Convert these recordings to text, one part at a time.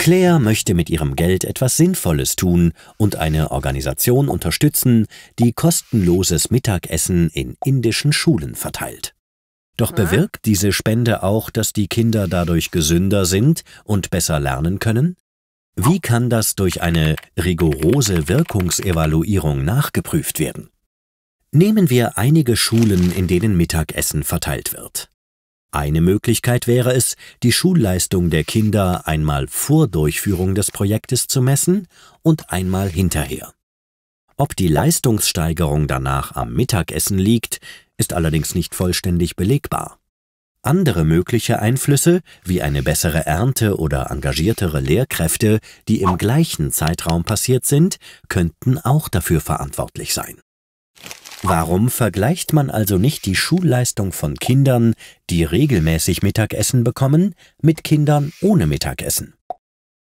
Claire möchte mit ihrem Geld etwas Sinnvolles tun und eine Organisation unterstützen, die kostenloses Mittagessen in indischen Schulen verteilt. Doch bewirkt diese Spende auch, dass die Kinder dadurch gesünder sind und besser lernen können? Wie kann das durch eine rigorose Wirkungsevaluierung nachgeprüft werden? Nehmen wir einige Schulen, in denen Mittagessen verteilt wird. Eine Möglichkeit wäre es, die Schulleistung der Kinder einmal vor Durchführung des Projektes zu messen und einmal hinterher. Ob die Leistungssteigerung danach am Mittagessen liegt, ist allerdings nicht vollständig belegbar. Andere mögliche Einflüsse, wie eine bessere Ernte oder engagiertere Lehrkräfte, die im gleichen Zeitraum passiert sind, könnten auch dafür verantwortlich sein Warum vergleicht man also nicht die Schulleistung von Kindern, die regelmäßig Mittagessen bekommen, mit Kindern ohne Mittagessen?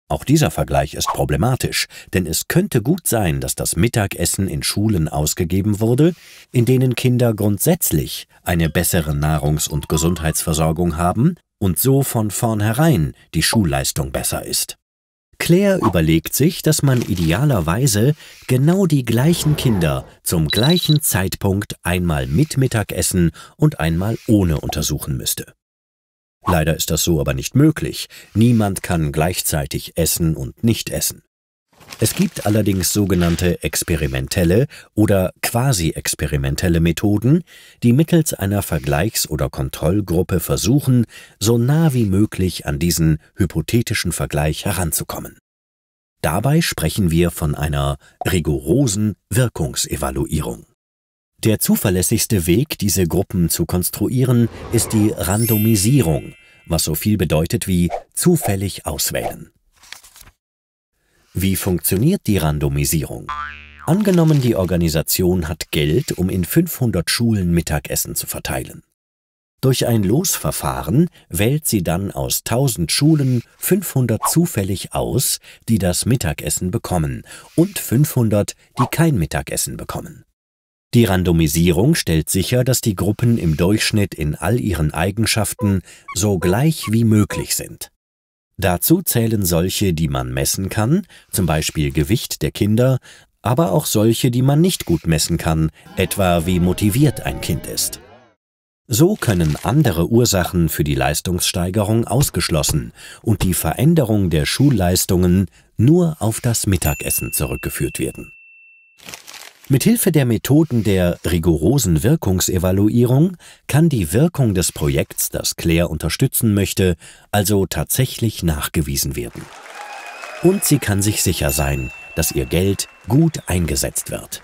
Auch dieser Vergleich ist problematisch, denn es könnte gut sein, dass das Mittagessen in Schulen ausgegeben wurde, in denen Kinder grundsätzlich eine bessere Nahrungs- und Gesundheitsversorgung haben und so von vornherein die Schulleistung besser ist Claire überlegt sich, dass man idealerweise genau die gleichen Kinder zum gleichen Zeitpunkt einmal mit Mittagessen und einmal ohne untersuchen müsste. Leider ist das so aber nicht möglich. Niemand kann gleichzeitig essen und nicht essen. Es gibt allerdings sogenannte experimentelle oder quasi-experimentelle Methoden, die mittels einer Vergleichs- oder Kontrollgruppe versuchen, so nah wie möglich an diesen hypothetischen Vergleich heranzukommen. Dabei sprechen wir von einer rigorosen Wirkungsevaluierung. Der zuverlässigste Weg, diese Gruppen zu konstruieren, ist die Randomisierung, was so viel bedeutet wie zufällig auswählen. Wie funktioniert die Randomisierung? Angenommen, die Organisation hat Geld, um in 500 Schulen Mittagessen zu verteilen. Durch ein Losverfahren wählt sie dann aus 1000 Schulen 500 zufällig aus, die das Mittagessen bekommen und 500, die kein Mittagessen bekommen. Die Randomisierung stellt sicher, dass die Gruppen im Durchschnitt in all ihren Eigenschaften so gleich wie möglich sind. Dazu zählen solche, die man messen kann, zum Beispiel Gewicht der Kinder, aber auch solche, die man nicht gut messen kann, etwa wie motiviert ein Kind ist. So können andere Ursachen für die Leistungssteigerung ausgeschlossen und die Veränderung der Schulleistungen nur auf das Mittagessen zurückgeführt werden. Mithilfe der Methoden der rigorosen Wirkungsevaluierung kann die Wirkung des Projekts, das Claire unterstützen möchte, also tatsächlich nachgewiesen werden. Und sie kann sich sicher sein, dass ihr Geld gut eingesetzt wird.